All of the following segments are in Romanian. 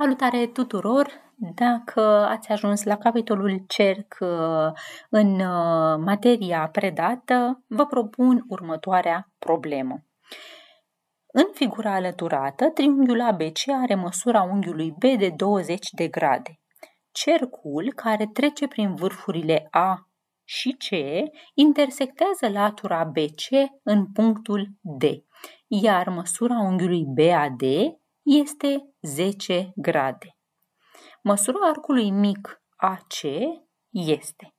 Salutare tuturor! Dacă ați ajuns la capitolul cerc uh, în uh, materia predată, vă propun următoarea problemă. În figura alăturată, triunghiul ABC are măsura unghiului B de 20 de grade. Cercul care trece prin vârfurile A și C intersectează latura BC în punctul D, iar măsura unghiului BAD este 10 grade. Măsura arcului mic AC este.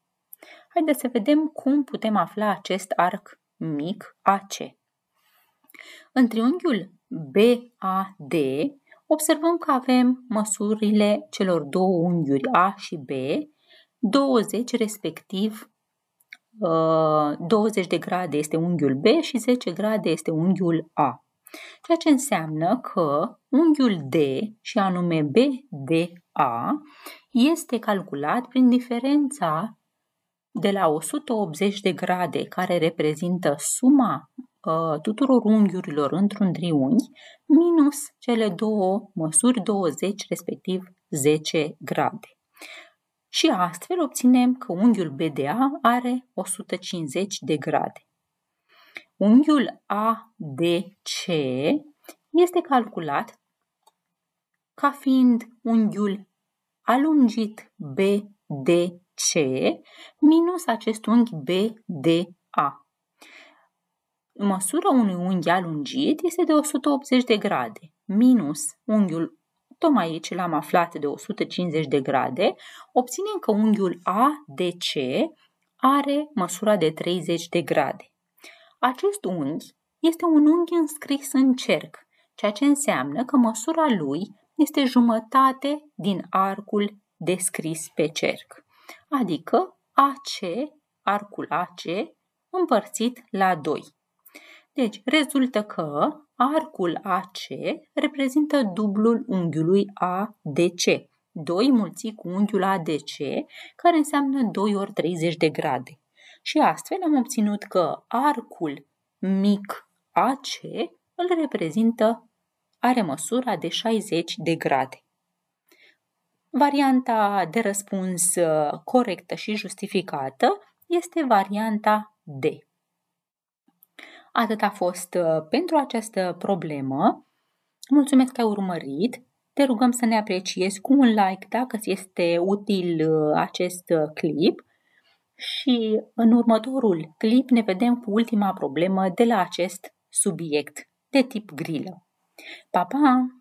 Haideți să vedem cum putem afla acest arc mic AC. În triunghiul BAD observăm că avem măsurile celor două unghiuri A și B, 20 respectiv 20 uh, de grade este unghiul B și 10 grade este unghiul A ceea ce înseamnă că unghiul D, și anume BDA, este calculat prin diferența de la 180 de grade, care reprezintă suma uh, tuturor unghiurilor într-un triunghi, minus cele două măsuri 20, respectiv 10 grade. Și astfel obținem că unghiul BDA are 150 de grade. Unghiul ADC este calculat ca fiind unghiul alungit BDC minus acest unghi BDA. Măsura unui unghi alungit este de 180 de grade minus unghiul tocmai aici l-am aflat de 150 de grade, obținem că unghiul ADC are măsura de 30 de grade. Acest unghi este un unghi înscris în cerc, ceea ce înseamnă că măsura lui este jumătate din arcul descris pe cerc, adică AC, arcul AC, împărțit la 2. Deci, rezultă că arcul AC reprezintă dublul unghiului ADC, 2 mulțit cu unghiul ADC, care înseamnă 2 ori 30 de grade și astfel am obținut că arcul mic AC îl reprezintă, are măsura de 60 de grade. Varianta de răspuns uh, corectă și justificată este varianta D. Atât a fost uh, pentru această problemă. Mulțumesc că ai urmărit. Te rugăm să ne apreciezi cu un like dacă ți este util uh, acest clip și în următorul clip ne vedem cu ultima problemă de la acest subiect de tip grilă. Pa, pa!